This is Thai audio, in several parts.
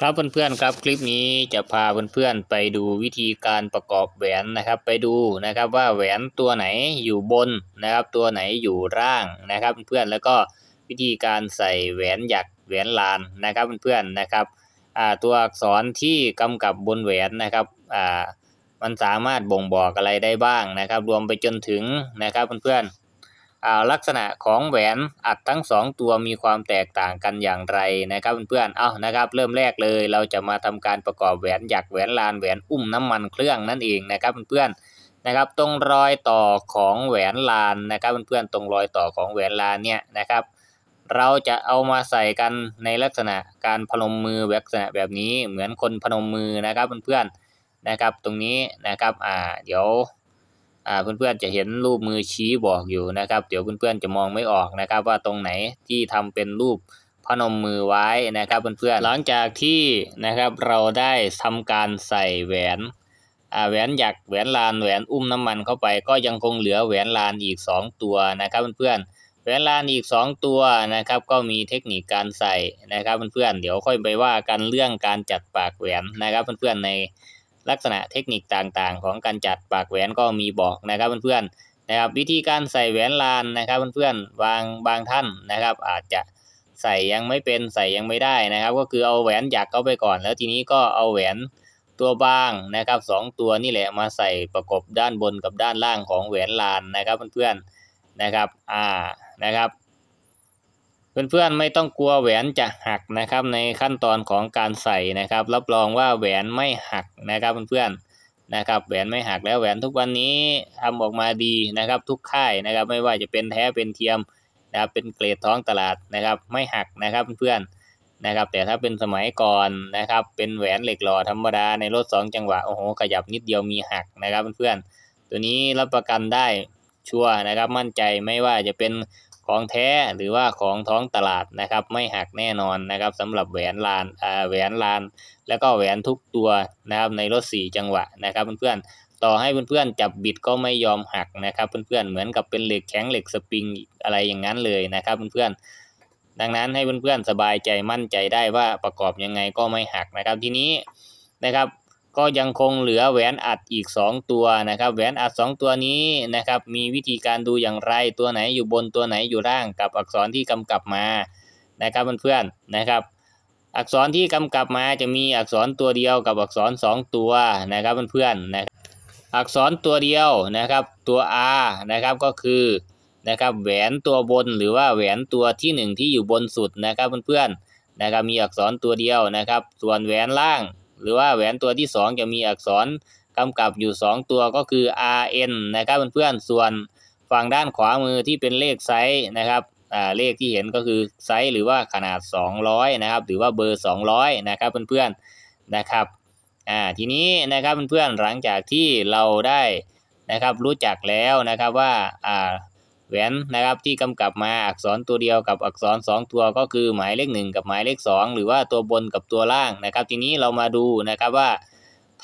ครับเพื่อนๆครับคลิปนี้จะพาเพื่อนๆไปดูวิธีการประกอบแหวนนะครับไปดูนะครับ ว่าแหวนตัวไหนอยู่บนนะครับ ตัวไหนอยู่ร่างนะครับเพื่อนๆแล้วก็วิธีการใส่แหวนหยักแหวนลานนะครับเพื่อนๆนะครับตัวอักษรที่กำกับบนแหวนนะครับมันสามารถบ่งบอกอะไรได้บ้างนะครับ รวมไปจนถึงนะครับเพื่อนๆลักษณะของแหวนอัดทั้ง 2 ตัวมีความแตกต่างกันอย่างไรนะครับเพื่อนๆเอานะครับเริ่มแรกเลยเราจะมาทำการประกอบแหวนหยักแหวนลานแหวนอุ้มน้ำมันเครื่องนั่นเองนะครับเพื่อนๆ นะครับตรงรอยต่อของแหวนลานนะครับเพื่อนๆ ตรงรอยต่อของแหวนลานเนี่ยนะครับ เราจะเอามาใส่กันในลักษณะการพนมมือลักษณะแบบนี้เหมือนคนพนมมือนะครับเพื่อนๆ นะครับตรงนี้นะครับอ่าเดี๋ยวเพื่อนๆจะเห็นรูปมือชี้บอกอยู่นะครับ เดี๋ยวเพื่อนๆจะมองไม่ออกนะครับ ว่าตรงไหนที่ทำเป็นรูปพนมมือไว้นะครับเพื่อนๆหลังจากที่นะครับเราได้ทำการใส่แหวนแหวนหยักแหวนลานแหวนอุ้มน้ำมันเข้าไป ก็ยังคงเหลือแหวนลานอีก2ตัวนะครับเพื่อนๆแหวนลานอีก2ตัวนะครับ ก็มีเทคนิคการใส่นะครับ เพื่อนๆเดี๋ยวค่อยไปว่ากันเรื่องการจัดปากแหวนนะครับเพื่อนๆในลักษณะเทคนิคต่างๆ ของการจัดปากแหวนก็มีบอกนะครับเพื่อนๆนะครับวิธีการใส่แหวนลานนะครับ เพื่อนๆบางบางท่านนะครับ อาจจะใส่ยังไม่เป็นใส่ยังไม่ได้นะครับ ก็คือเอาแหวนหยักเข้าไปก่อน แล้วทีนี้ก็เอาแหวนตัวบางนะครับ 2 ตัวนี่แหละมาใส่ประกบด้านบนกับด้านล่างของแหวนลานนะครับเพื่อนๆนะครับอ่านะครับเพื่อนๆไม่ต้องกลัวแหวนจะหักนะครับ ในขั้นตอนของการใส่นะครับรับรองว่าแหวนไม่หักนะครับเพื่อนๆนะครับ แหวนไม่หักแล้วแหวนทุกวันนี้ทำออกมาดีนะครับ ทุกค่ายนะครับ ไม่ว่าจะเป็นแท้เป็นเทียมนะครับเป็นเกรดท้องตลาดนะครับ ไม่หักนะครับเพื่อนๆนะครับ แต่ถ้าเป็นสมัยก่อนนะครับ เป็นแหวนเหล็กหล่อธรรมดาในรถ2จังหวะโอ้โหขยับนิดเดียวมีหักนะครับเพื่อนๆตัวนี้รับประกันได้ชัวร์นะครับมั่นใจไม่ว่าจะเป็นของแท้หรือว่าของท้องตลาดนะครับ ไม่หักแน่นอนนะครับสำหรับแหวนลานแหวนลาน แล้วก็แหวนทุกตัวนะครับในรถ4จังหวะนะครับเพื่อนๆต่อให้เพื่อนๆจับบิดก็ไม่ยอมหักนะครับเพื่อนๆเหมือนกับเป็นเหล็กแข็งเหล็กสปริงอะไรอย่างนั้นเลยนะครับเพื่อนๆดังนั้นให้เพื่อนๆ สบายใจมั่นใจได้ว่าประกอบยังไงก็ไม่หักนะครับ ทีนี้นะครับก็ยังคงเหลือแหวนอัดอีก 2 ตัวนะครับ แหวนอัด 2 ตัวนี้นะครับ มีวิธีการดูอย่างไร ตัวไหนอยู่บนตัวไหนอยู่ล่าง กับอักษรที่กำกับมา นะครับเพื่อนๆนะครับ อักษรที่กำกับมาจะมีอักษรตัวเดียวกับอักษร 2 ตัวนะครับ เพื่อนๆนะอักษรตัวเดียวนะครับ ตัว R นะครับก็คือนะครับแหวนตัวบนหรือว่าแหวนตัวที่ 1 ที่อยู่บนสุดนะครับเพื่อนๆนะครับมีอักษรตัวเดียวนะครับ ส่วนแหวนล่างหรือว่าแหวนตัวที่ 2 จะมีอักษรกำกับอยู่ 2 ตัวก็คือ RN นะครับ เพื่อนๆ ส่วนฝั่งด้านขวามือที่เป็นเลขไซส์นะครับ เลขที่เห็นก็คือไซส์ หรือว่าขนาด 200 นะครับ หรือว่าเบอร์ 200 นะครับ เพื่อนๆ นะครับ ทีนี้นะครับเพื่อนๆ หลังจากที่เราได้นะครับรู้จักแล้วนะครับว่าแหวนนะครับที่กำกับมาอักษรตัวเดียวกับอักษร 2 ตัวก็คือ หมายเลข1 กับหมายเลข2หรือว่าตัวบนกับตัวล่างนะครับ ทีนี้เรามาดูนะครับว่า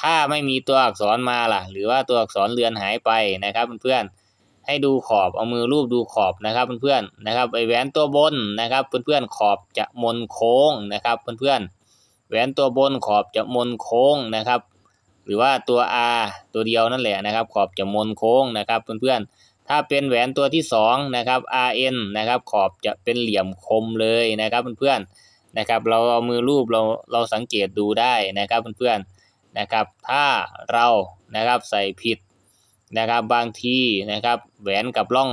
ถ้าไม่มีตัวอักษรมาล่ะ หรือว่าตัวอักษรเลือนหายไปนะครับ เพื่อนๆให้ดูขอบเอามือรูปดูขอบนะครับเพื่อนๆนะครับไอแหวนตัวบนนะครับเพื่อนๆขอบจะมนโค้งนะครับเพื่อนๆแหวนตัวบนขอบจะมนโค้งนะครับ หรือว่าตัว R ตัวเดียวนั่นแหละนะครับ ขอบจะมนโค้งนะครับเพื่อนๆถ้าเป็นแหวนตัวที่2นะครับ RN นะครับขอบจะเป็นเหลี่ยมคมเลยนะครับ เพื่อนๆนะครับเราเอามือรูปเราเราสังเกตดูได้นะครับเพื่อนๆนะครับถ้าเรานะครับใส่ผิดนะครับ บางทีนะครับแหวนกับร่อง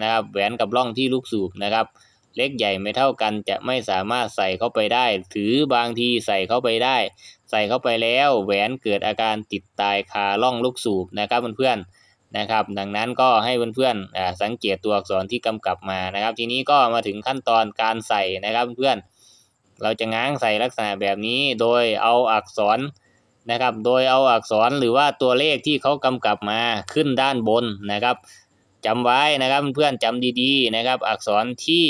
นะครับแหวนกับร่องที่ลูกสูบนะครับเล็กใหญ่ไม่เท่ากัน จะไม่สามารถใส่เข้าไปได้ ถือบางทีใส่เข้าไปได้ ใส่เข้าไปแล้วแหวนเกิดอาการติดตายคาร่องลูกสูบนะครับเพื่อนๆนะครับดังนั้นก็ให้เพื่อนๆสังเกตตัวอักษรที่กำกับมานะครับ ทีนี้ก็มาถึงขั้นตอนการใส่นะครับ เพื่อนๆเราจะง้างใส่ลักษณะแบบนี้โดยเอาอักษรนะครับ โดยเอาอักษรหรือว่าตัวเลขที่เขากำกับมาขึ้นด้านบนนะครับจำไว้นะครับเพื่อนๆจำดีๆ นะครับ อักษรที่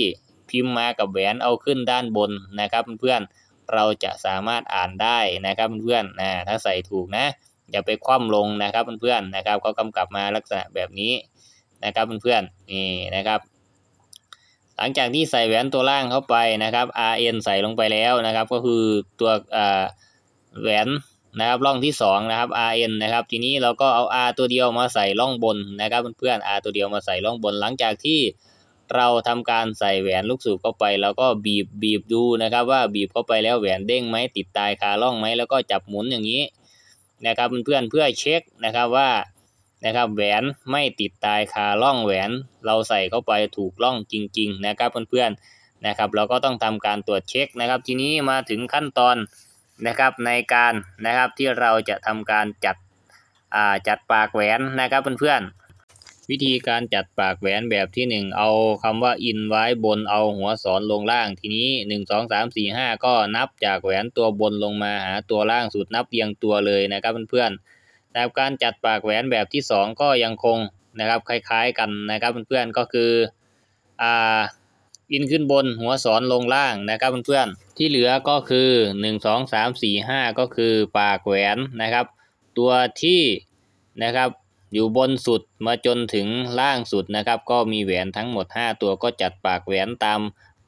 พิมพ์มากับแหวนเอาขึ้นด้านบนนะครับ เพื่อนๆเราจะสามารถอ่านได้นะครับเพื่อนๆนะถ้าใส่ถูกนะอย่าไปคว่ำลงนะครับเพื่อนๆนะครับเขากำกับมาลักษณะแบบนี้นะครับเพื่อนๆนี่นะครับ หลังจากที่ใส่แหวนตัวล่างเข้าไปนะครับ RN ใส่ลงไปแล้วนะครับ ก็คือตัวแหวนนะครับร่องที่2นะครับ RN นะครับทีนี้เราก็เอา R ตัวเดียวมาใส่ร่องบนนะครับ เพื่อนๆ R ตัวเดียวมาใส่ร่องบน หลังจากที่เราทำการใส่แหวนลูกสูบเข้าไปแล้วก็บีบบีบดูนะครับว่าบีบเข้าไปแล้วแหวนเด้งไหมติดตายคาล่องไหมแล้วก็จับหมุนอย่างนี้นะครับเพื่อนๆเพื่อเช็คนะครับว่านะครับแหวนไม่ติดตายคาล่องแหวนเราใส่เข้าไปถูกล่องจริงๆนะครับเพื่อนๆนะครับเราก็ต้องทำการตรวจเช็คนะครับ ทีนี้มาถึงขั้นตอนนะครับในการนะครับที่เราจะทำการจัดจัดปากแหวนนะครับเพื่อนๆวิธีการจัดปากแหวนแบบที่หนึ่งเอาคำว่าอินไว้บนเอาหัวสอนลงล่าง ทีนี้หนึ่งงสามสี่ห้าก็นับจากแหวนตัวบนลงมาหา ตัวล่างสุดนับเรียงตัวเลยนะครับเพื่อนๆแต่การจัดปากแหวนแบบที่สองก็ยังคงนะครับ คล้าย ๆกันนะครับเพื่อนๆก็คืออ่าอินขึ้นบนหัวสอนลงล่างนะครับเพื่อนๆที่เหลือก็คือ1 2 3 4 5ก็คือปากแหวนนะครับ ตัวที่นะครับอยู่บนสุดมาจนถึงล่างสุดนะครับ ก็มีแหวนทั้งหมด 5 ตัวก็จัดปากแหวนตาม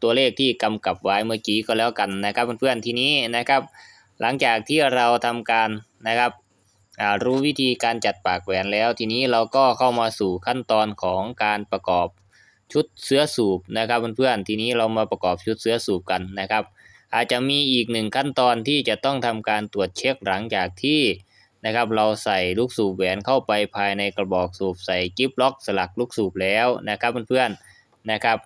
ตัวเลขที่กำกับไว้เมื่อกี้ก็แล้วกันนะครับเพื่อนๆทีนี้นะครับ หลังจากที่เราทำการนะครับรู้วิธีการจัดปากแหวนแล้วทีนี้เราก็เข้ามาสู่ขั้นตอนของการประกอบชุดเสื้อสูบนะครับเพื่อนๆทีนี้เรามาประกอบชุดเสื้อสูบกันนะครับ อาจจะมีอีกหนึ่งขั้นตอนที่จะต้องทำการตรวจเช็คหลังจากที่นะครับ เราใส่ลูกสูบแหวนเข้าไปภายในกระบอกสูบใส่กิฟล็อกสลักลูกสูบแล้วนะครับเพื่อนๆนะครับ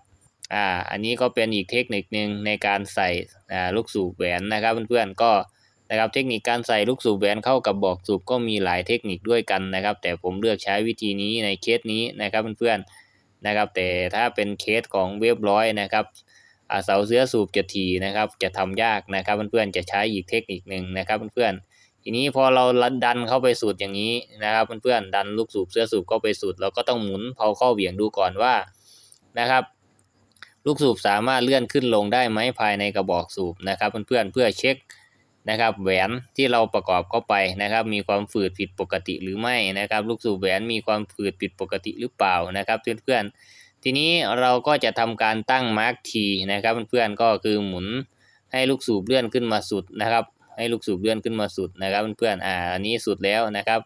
อ่า อันนี้ก็เป็นอีกเทคนิคนึงในการใส่อ่าลูกสูบแหวนนะครับเพื่อนๆก็นะครับเทคนิคการใส่ลูกสูบแหวนเข้ากับบอกสูบก็มีหลายเทคนิคด้วยกันนะครับ แต่ผมเลือกใช้วิธีนี้ในเคสนี้นะครับเพื่อนๆนะครับแต่ถ้าเป็นเคสของเว็บร้อยนะครับเสาเสื้อสูบจะถีนะครับ จะทำยากนะครับเพื่อนๆจะใช้อีกเทคนิคหนึ่งนะครับเพื่อนๆทีนี้พอเราดันเข้าไปสูตรอย่างนี้นะครับ เพื่อนๆดันลูกสูบเสื้อสูบเข้าไปสูตรเราก็ต้องหมุนเอาข้อเหวี่ยงดูก่อนว่านะครับ ลูกสูบสามารถเลื่อนขึ้นลงได้ไหมภายในกระบอกสูบนะครับเพื่อนๆเพื่อเช็คนะครับแหวนที่เราประกอบเข้าไปนะครับ มีความฝืดผิดปกติหรือไม่นะครับ ลูกสูบแหวนมีความฝืดผิดปกติหรือเปล่านะครับ เพื่อนๆทีนี้เราก็จะทำการตั้งมาร์กทีนะครับเพื่อนๆก็คือหมุนให้ลูกสูบเลื่อนขึ้นมาสุดนะครับให้ลูกสูบเลื่อนขึ้นมาสุดนะครับเพื่อนๆ อ่าอันนี้สุดแล้วนะครับ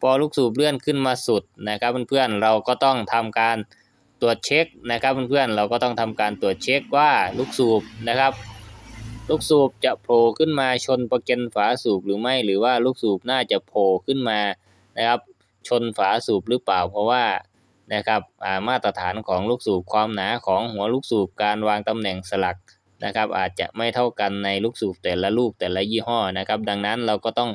พอลูกสูบเลื่อนขึ้นมาสุดนะครับเพื่อนๆ เราก็ต้องทำการตรวจเช็คนะครับเพื่อนๆ เราก็ต้องทำการตรวจเช็คว่าลูกสูบนะครับ ลูกสูบจะโผล่ขึ้นมาชนประเกนฝาสูบหรือไม่ หรือว่าลูกสูบน่าจะโผล่ขึ้นมานะครับชนฝาสูบหรือเปล่า เพราะว่านะครับมาตรฐานของลูกสูบความหนาของหัวลูกสูบการวางตำแหน่งสลักนะครับอาจจะไม่เท่ากันในลูกสูบแต่ละลูก แต่ละยี่ห้อนะครับดังนั้นเราก็ต้อง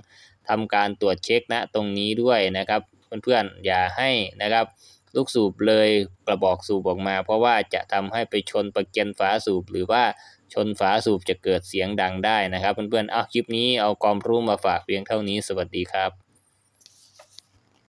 ทำการตรวจเช็คณนะตรงนี้ด้วยนะครับเพื่อนๆอย่าให้นะครับลูกสูบเลยกระบอกสูบออกมา เพราะว่าจะทำให้ไปชนประเกียนฝาสูบ หรือว่าชนฝาสูบจะเกิดเสียงดังได้นะครับเพื่อนๆเอาคลิปนี้เอาความรู้มาฝากเพียงเท่านี้สวัสดีครับ